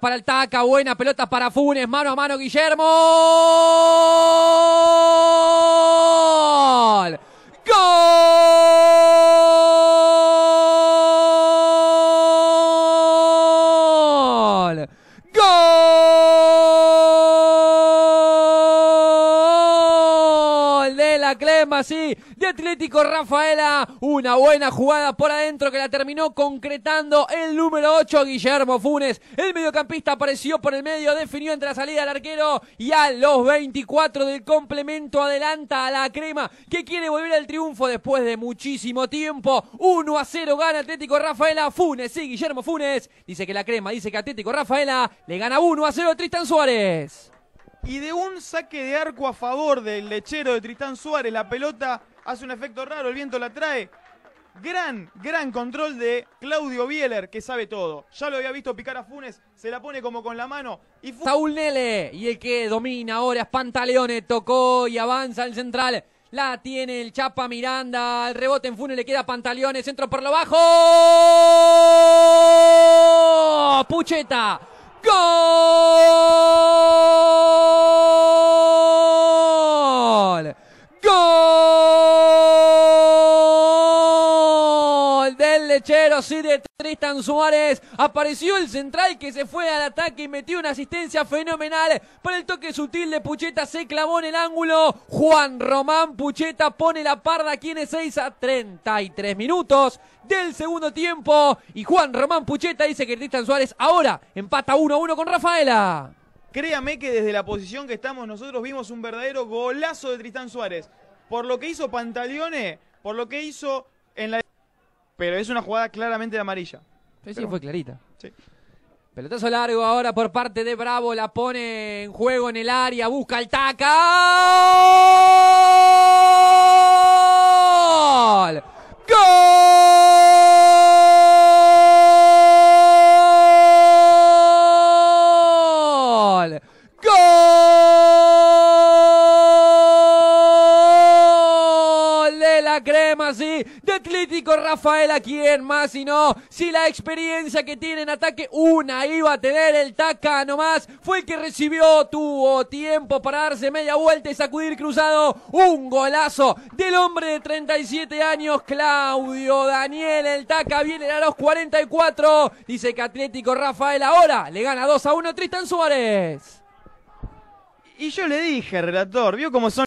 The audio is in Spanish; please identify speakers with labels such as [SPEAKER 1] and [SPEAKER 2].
[SPEAKER 1] para el Taca, buena pelota para Funes, mano a mano Guillermo. ¡Gol! ¡Gol! ¡Gol! la crema, sí, de Atlético Rafaela. Una buena jugada por adentro que la terminó concretando el número 8, Guillermo Funes. El mediocampista apareció por el medio, definió entre la salida del arquero y a los 24 del complemento adelanta a la crema que quiere volver al triunfo después de muchísimo tiempo. 1 a 0 gana Atlético Rafaela. Funes, sí, Guillermo Funes. Dice que la crema, dice que Atlético Rafaela le gana 1 a 0 a Tristan Suárez
[SPEAKER 2] y de un saque de arco a favor del lechero de Tristán Suárez, la pelota hace un efecto raro, el viento la trae. Gran, gran control de Claudio Bieler, que sabe todo. Ya lo había visto picar a Funes, se la pone como con la mano.
[SPEAKER 1] Y Saúl Nele, y el que domina ahora es Pantaleone, tocó y avanza el central. La tiene el Chapa Miranda, el rebote en Funes le queda a Pantaleone, centro por lo bajo. Pucheta, Goal! del lechero, sí de Tristan Suárez. Apareció el central que se fue al ataque y metió una asistencia fenomenal. Para el toque sutil de Pucheta se clavó en el ángulo. Juan Román Pucheta pone la parda aquí en 6 a 33 minutos del segundo tiempo. Y Juan Román Pucheta dice que Tristan Suárez ahora empata 1 a 1 con Rafaela. Créame que desde la posición que estamos nosotros vimos un verdadero
[SPEAKER 2] golazo de Tristan Suárez. Por lo que hizo Pantaleone, por lo que hizo en la
[SPEAKER 1] pero es una jugada claramente de amarilla. Sí, sí, fue clarita. Sí. Pelotazo largo ahora por parte de Bravo, la pone en juego en el área, busca el taca. crema, sí, de Atlético Rafael, ¿a quién más? Si no, si la experiencia que tiene en ataque, una iba a tener el Taca nomás, fue el que recibió, tuvo tiempo para darse media vuelta y sacudir cruzado, un golazo del hombre de 37 años, Claudio Daniel, el Taca viene a los 44, dice que Atlético Rafael ahora le gana 2 a 1 Tristan Suárez. Y yo
[SPEAKER 2] le dije, relator, vio cómo son...